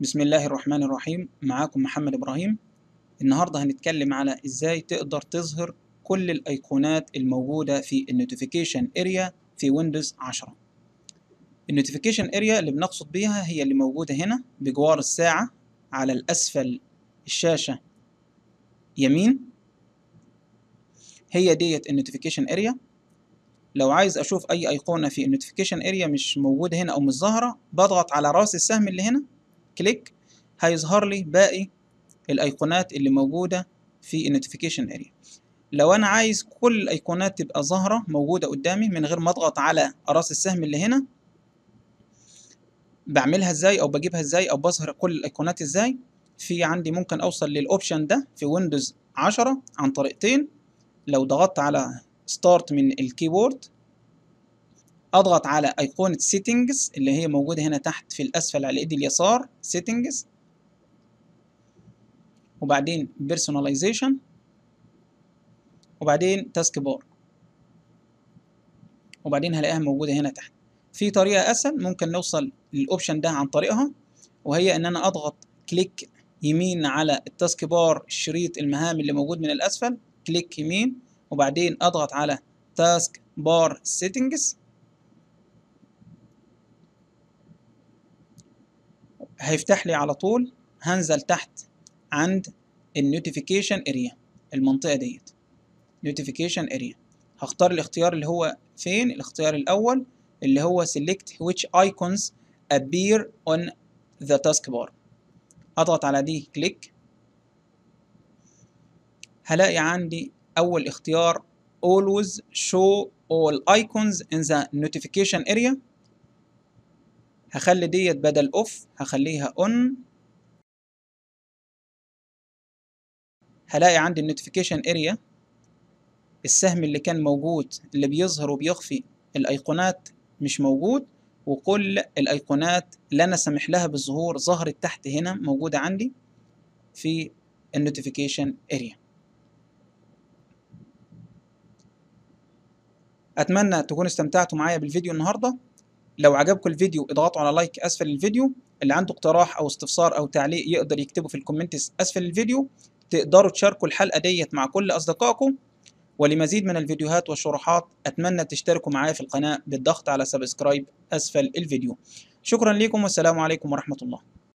بسم الله الرحمن الرحيم معاكم محمد إبراهيم النهاردة هنتكلم على إزاي تقدر تظهر كل الأيقونات الموجودة في النوتيفيكيشن اريا في ويندوز 10 النوتيفيكيشن اريا اللي بنقصد بيها هي اللي موجودة هنا بجوار الساعة على الأسفل الشاشة يمين هي ديت النوتيفيكيشن اريا لو عايز أشوف أي أيقونة في النوتيفيكيشن اريا مش موجودة هنا أو مش ظاهرة بضغط على راس السهم اللي هنا كليك هيظهر لي باقي الايقونات اللي موجوده في النوتيفيكيشن اريا لو انا عايز كل الايقونات تبقى ظاهره موجوده قدامي من غير ما اضغط على راس السهم اللي هنا بعملها ازاي او بجيبها ازاي او بظهر كل الايقونات ازاي في عندي ممكن اوصل للاوبشن ده في ويندوز 10 عن طريقتين لو ضغطت على ستارت من الكيبورد اضغط على ايقونة سيتنجز اللي هي موجودة هنا تحت في الاسفل على ايدي اليسار سيتنجز وبعدين بيرسوناليزيشن وبعدين تاسك بار وبعدين هلاقيها موجودة هنا تحت في طريقة اسهل ممكن نوصل للاوبشن ده عن طريقها وهي ان انا اضغط كليك يمين على التاسك بار شريط المهام اللي موجود من الاسفل كليك يمين وبعدين اضغط على تاسك بار سيتنجز هيفتح لي على طول هنزل تحت عند النوتيفيكيشن اريا المنطقه ديت نوتيفيكيشن اريا هختار الاختيار اللي هو فين الاختيار الاول اللي هو select which icons appear on the taskbar اضغط على دي كليك هلاقي عندي اول اختيار always show all icons in the notification area هخلي ديت بدل اوف هخليها اون هلاقي عندي النوتيفيكيشن اريا السهم اللي كان موجود اللي بيظهر وبيخفي الايقونات مش موجود وكل الايقونات اللي انا سامح لها بالظهور ظهرت تحت هنا موجودة عندي في النوتيفيكيشن اريا اتمنى تكونوا استمتعتوا معايا بالفيديو النهارده لو عجبكم الفيديو اضغطوا على لايك اسفل الفيديو اللي عنده اقتراح او استفسار او تعليق يقدر يكتبه في الكومنتس اسفل الفيديو تقدروا تشاركوا الحلقه ديت مع كل اصدقائكم ولمزيد من الفيديوهات والشروحات اتمنى تشتركوا معايا في القناه بالضغط على سبسكرايب اسفل الفيديو شكرا لكم والسلام عليكم ورحمه الله